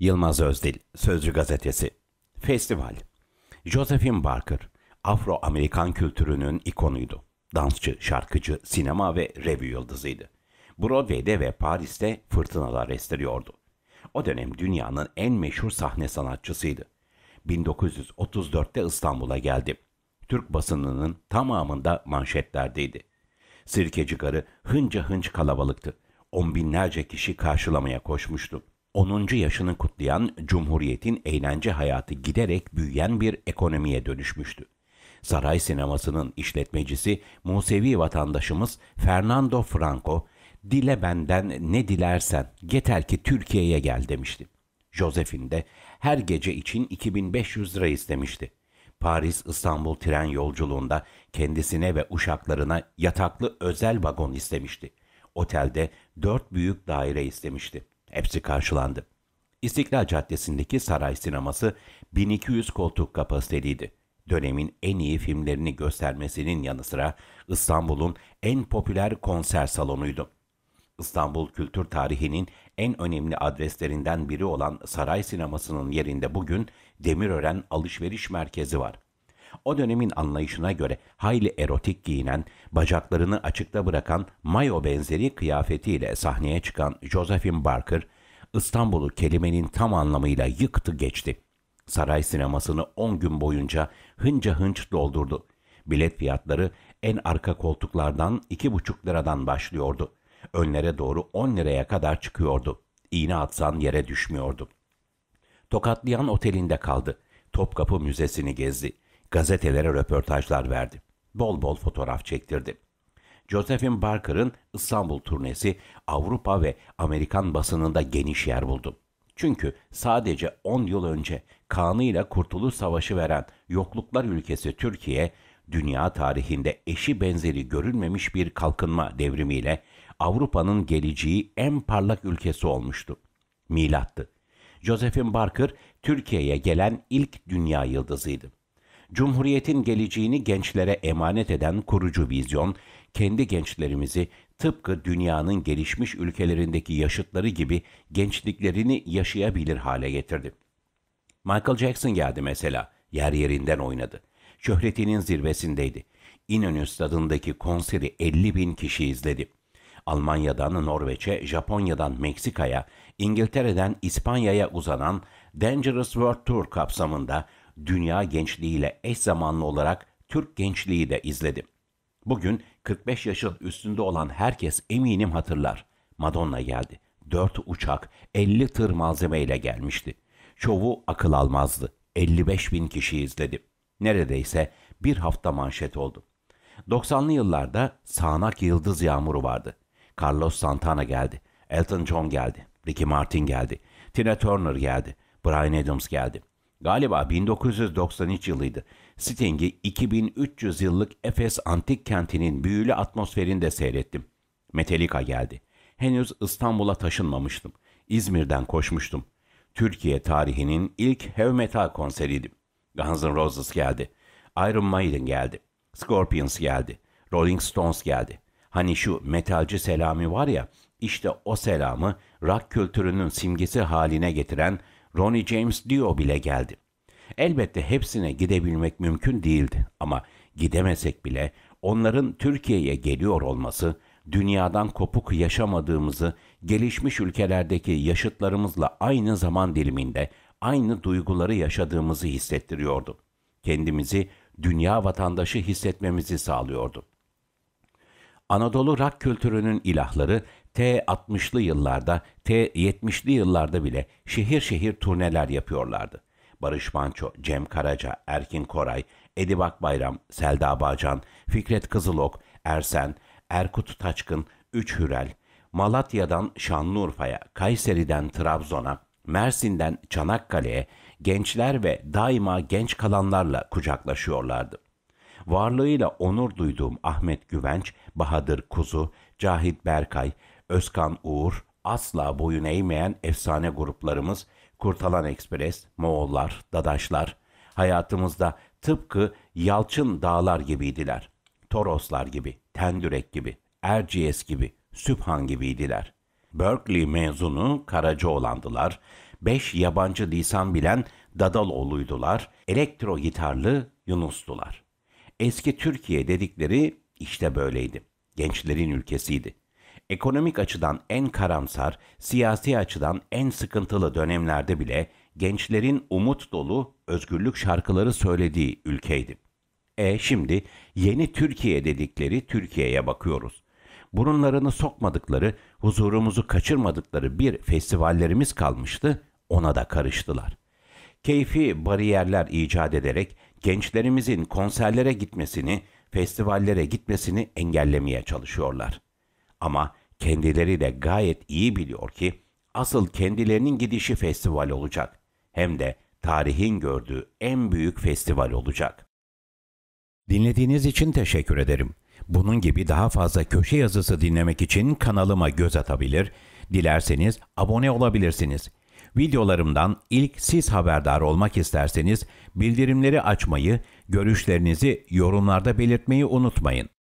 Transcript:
Yılmaz Özdil, Sözcü Gazetesi. Festival. Josephine Barker, Afro-Amerikan kültürünün ikonuydu. Dansçı, şarkıcı, sinema ve revü yıldızıydı. Broadway'de ve Paris'te fırtınalar estiriyordu. O dönem dünyanın en meşhur sahne sanatçısıydı. 1934'te İstanbul'a geldi. Türk basınının tamamında manşetlerdeydi. Sirkeci garı hınca hınç kalabalıktı. On binlerce kişi karşılamaya koşmuştu. 10. yaşını kutlayan Cumhuriyet'in eğlence hayatı giderek büyüyen bir ekonomiye dönüşmüştü. Saray sinemasının işletmecisi Musevi vatandaşımız Fernando Franco, dile benden ne dilersen yeter ki Türkiye'ye gel demişti. Josephine de her gece için 2500 lira istemişti. Paris İstanbul tren yolculuğunda kendisine ve uşaklarına yataklı özel vagon istemişti. Otelde dört büyük daire istemişti. Hepsi karşılandı. İstiklal Caddesi'ndeki saray sineması 1200 koltuk kapasiteliydi. Dönemin en iyi filmlerini göstermesinin yanı sıra İstanbul'un en popüler konser salonuydu. İstanbul kültür tarihinin en önemli adreslerinden biri olan saray sinemasının yerinde bugün Demirören Alışveriş Merkezi var. O dönemin anlayışına göre hayli erotik giyinen, bacaklarını açıkta bırakan mayo benzeri kıyafetiyle sahneye çıkan Josephine Barker, İstanbul'u kelimenin tam anlamıyla yıktı geçti. Saray sinemasını 10 gün boyunca hınca hınç doldurdu. Bilet fiyatları en arka koltuklardan 2,5 liradan başlıyordu. Önlere doğru 10 liraya kadar çıkıyordu. İğne atsan yere düşmüyordu. Tokatlayan otelinde kaldı. Topkapı Müzesi'ni gezdi gazetelere röportajlar verdi. Bol bol fotoğraf çektirdi. Josephine Barker'ın İstanbul turnesi Avrupa ve Amerikan basınında geniş yer buldu. Çünkü sadece 10 yıl önce kanıyla Kurtuluş Savaşı veren yokluklar ülkesi Türkiye, dünya tarihinde eşi benzeri görülmemiş bir kalkınma devrimiyle Avrupa'nın geleceği en parlak ülkesi olmuştu. Milattı. Josephine Barker Türkiye'ye gelen ilk dünya yıldızıydı. Cumhuriyetin geleceğini gençlere emanet eden kurucu vizyon, kendi gençlerimizi tıpkı dünyanın gelişmiş ülkelerindeki yaşıtları gibi gençliklerini yaşayabilir hale getirdi. Michael Jackson geldi mesela, yer yerinden oynadı. Şöhretinin zirvesindeydi. İnönü stadındaki konseri 50 bin kişi izledi. Almanya'dan Norveç'e, Japonya'dan Meksika'ya, İngiltere'den İspanya'ya uzanan Dangerous World Tour kapsamında dünya gençliğiyle eş zamanlı olarak Türk gençliği de izledi. Bugün 45 yaşın üstünde olan herkes eminim hatırlar. Madonna geldi. 4 uçak 50 tır malzemeyle gelmişti. Şovu akıl almazdı. 55 bin kişi izledi. Neredeyse bir hafta manşet oldu. 90'lı yıllarda sağanak yıldız yağmuru vardı. Carlos Santana geldi. Elton John geldi. Ricky Martin geldi. Tina Turner geldi. Brian Adams geldi. Galiba 1993 yılıydı. Sting'i 2300 yıllık Efes antik kentinin büyülü atmosferinde seyrettim. Metallica geldi. Henüz İstanbul'a taşınmamıştım. İzmir'den koşmuştum. Türkiye tarihinin ilk heavy metal konseriydi. Guns N' Roses geldi. Iron Maiden geldi. Scorpions geldi. Rolling Stones geldi. Hani şu metalci selami var ya, işte o selamı rock kültürünün simgesi haline getiren Ronnie James Dio bile geldi. Elbette hepsine gidebilmek mümkün değildi ama gidemesek bile onların Türkiye'ye geliyor olması dünyadan kopuk yaşamadığımızı gelişmiş ülkelerdeki yaşıtlarımızla aynı zaman diliminde aynı duyguları yaşadığımızı hissettiriyordu. Kendimizi dünya vatandaşı hissetmemizi sağlıyordu. Anadolu rak kültürünün ilahları T-60'lı yıllarda, T-70'li yıllarda bile şehir şehir turneler yapıyorlardı. Barış Manço, Cem Karaca, Erkin Koray, Edip Akbayram, Selda Bağcan, Fikret Kızılok, Ersen, Erkut Taçkın, Üç Hürel, Malatya'dan Şanlıurfa'ya, Kayseri'den Trabzon'a, Mersin'den Çanakkale'ye gençler ve daima genç kalanlarla kucaklaşıyorlardı. Varlığıyla onur duyduğum Ahmet Güvenç, Bahadır Kuzu, Cahit Berkay, Özkan Uğur, asla boyun eğmeyen efsane gruplarımız Kurtalan Ekspres, Moğollar, Dadaşlar hayatımızda tıpkı Yalçın Dağlar gibiydiler. Toroslar gibi, Tendürek gibi, Erciyes gibi, Sübhan gibiydiler. Berkeley mezunu Karacaoğlandılar, beş yabancı lisan bilen Dadaloğlu'ydular, elektro gitarlı Yunus'tular. Eski Türkiye dedikleri işte böyleydi. Gençlerin ülkesiydi ekonomik açıdan en karamsar, siyasi açıdan en sıkıntılı dönemlerde bile gençlerin umut dolu özgürlük şarkıları söylediği ülkeydi. E şimdi yeni Türkiye dedikleri Türkiye'ye bakıyoruz. Burunlarını sokmadıkları, huzurumuzu kaçırmadıkları bir festivallerimiz kalmıştı, ona da karıştılar. Keyfi bariyerler icat ederek gençlerimizin konserlere gitmesini, festivallere gitmesini engellemeye çalışıyorlar. Ama kendileri de gayet iyi biliyor ki asıl kendilerinin gidişi festival olacak. Hem de tarihin gördüğü en büyük festival olacak. Dinlediğiniz için teşekkür ederim. Bunun gibi daha fazla köşe yazısı dinlemek için kanalıma göz atabilir, dilerseniz abone olabilirsiniz. Videolarımdan ilk siz haberdar olmak isterseniz bildirimleri açmayı, görüşlerinizi yorumlarda belirtmeyi unutmayın.